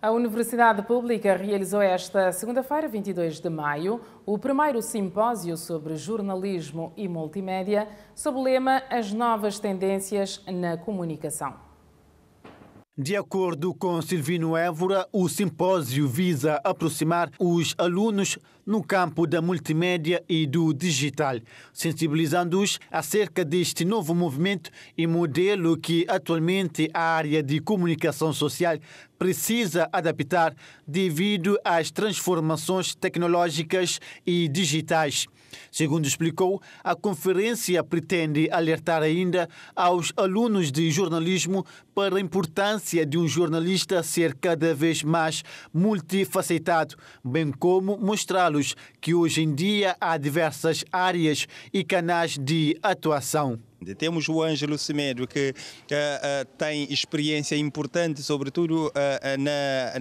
A Universidade Pública realizou esta segunda-feira, 22 de maio, o primeiro simpósio sobre jornalismo e multimédia, sob o lema As Novas Tendências na Comunicação. De acordo com Silvino Évora, o simpósio visa aproximar os alunos no campo da multimédia e do digital, sensibilizando-os acerca deste novo movimento e modelo que atualmente a área de comunicação social precisa adaptar devido às transformações tecnológicas e digitais. Segundo explicou, a conferência pretende alertar ainda aos alunos de jornalismo para a importância de um jornalista ser cada vez mais multifacetado, bem como mostrá-los que hoje em dia há diversas áreas e canais de atuação. Temos o Ângelo Semedo, que uh, uh, tem experiência importante, sobretudo uh, na,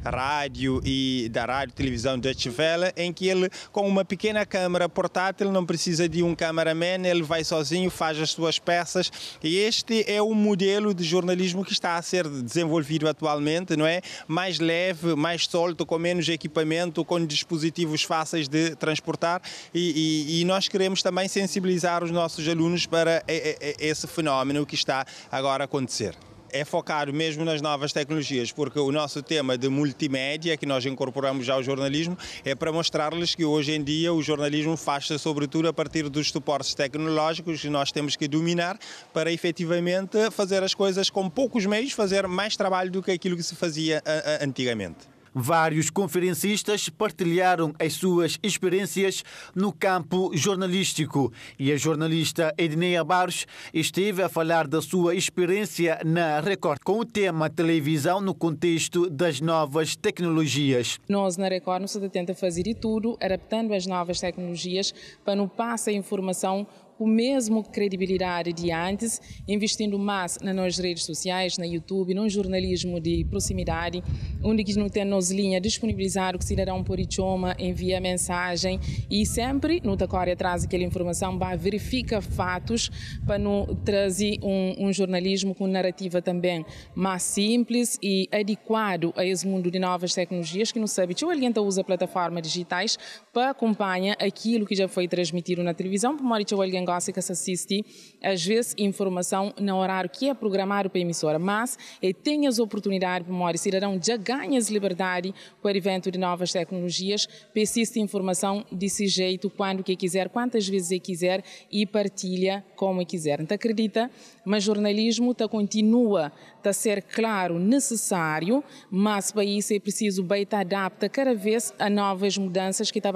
na, rádio e da rádio televisão Deutsche Welle, em que ele, com uma pequena câmara portátil, não precisa de um cameraman, ele vai sozinho, faz as suas peças. E este é o modelo de jornalismo que está a ser desenvolvido atualmente, não é? Mais leve, mais solto, com menos equipamento, com dispositivos fáceis de transportar. e, e, e nós queremos também sensibilizar os nossos alunos para para é, é, é, esse fenómeno que está agora a acontecer é focar mesmo nas novas tecnologias, porque o nosso tema de multimédia que nós incorporamos já ao jornalismo é para mostrar-lhes que hoje em dia o jornalismo faz-se sobretudo a partir dos suportes tecnológicos que nós temos que dominar para efetivamente fazer as coisas com poucos meios, fazer mais trabalho do que aquilo que se fazia antigamente. Vários conferencistas partilharam as suas experiências no campo jornalístico e a jornalista Edneia Barros esteve a falar da sua experiência na Record com o tema televisão no contexto das novas tecnologias. Nós na Record nos tenta fazer e tudo, adaptando as novas tecnologias para não passar a informação com o mesmo credibilidade de antes, investindo mais nas redes sociais, na YouTube, num jornalismo de proximidade, onde que não tem nos linha disponibilizar o que o cidadão por idioma envia mensagem e sempre no Tacória, traz aquela informação, verifica fatos para não trazer um, um jornalismo com narrativa também mais simples e adequado a esse mundo de novas tecnologias que não sabe se alguém tá usa plataformas digitais para acompanhar aquilo que já foi transmitido na televisão, para alguém que se assiste, às vezes, informação no horário que é programado para a emissora, mas e eh, tem as oportunidades para o já ganhas liberdade com o evento de novas tecnologias, persiste informação desse jeito, quando que quiser, quantas vezes quiser e partilha como quiser. Não te acredita, mas jornalismo está continua a tá ser claro, necessário, mas para isso é preciso bem tá, adapta cada vez a novas mudanças que está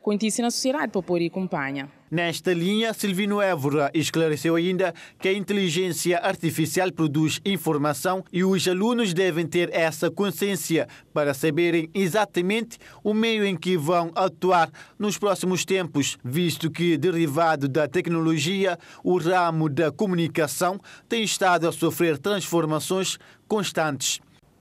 acontecendo na sociedade para pôr e acompanha. Nesta linha, Silvino Évora esclareceu ainda que a inteligência artificial produz informação e os alunos devem ter essa consciência para saberem exatamente o meio em que vão atuar nos próximos tempos, visto que, derivado da tecnologia, o ramo da comunicação tem estado a sofrer transformações constantes.